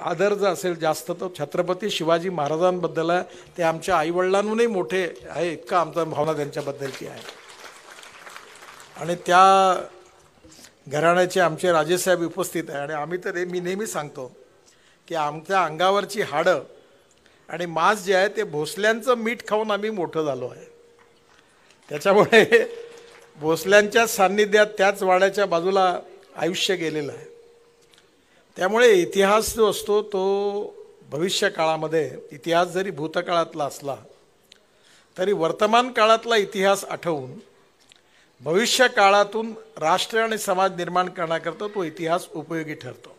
आदर जर असेल जास्त तर छत्रपती शिवाजी महाराजांबद्दल आहे ते आमच्या आईवडिलांहूनही मोठे आहे इतका आमचा भावना त्यांच्याबद्दलची आहे आणि त्या घराण्याचे आमचे राजेसाहेब उपस्थित आहे आणि आम्ही तर हे मी नेहमी सांगतो की आमच्या अंगावरची हाडं आणि मांस जे आहे ते भोसल्यांचं मीठ खाऊन आम्ही मोठं झालो आहे त्याच्यामुळे भोसल्यांच्या सान्निध्यात त्याच वाड्याच्या बाजूला आयुष्य गेलेलं आहे त्यामुळे इतिहास जो असतो तो भविष्य काळामध्ये इतिहास जरी भूतकाळातला असला तरी वर्तमान काळातला इतिहास आठवून भविष्य काळातून राष्ट्र आणि समाज निर्माण करण्याकरता तो इतिहास उपयोगी ठरतो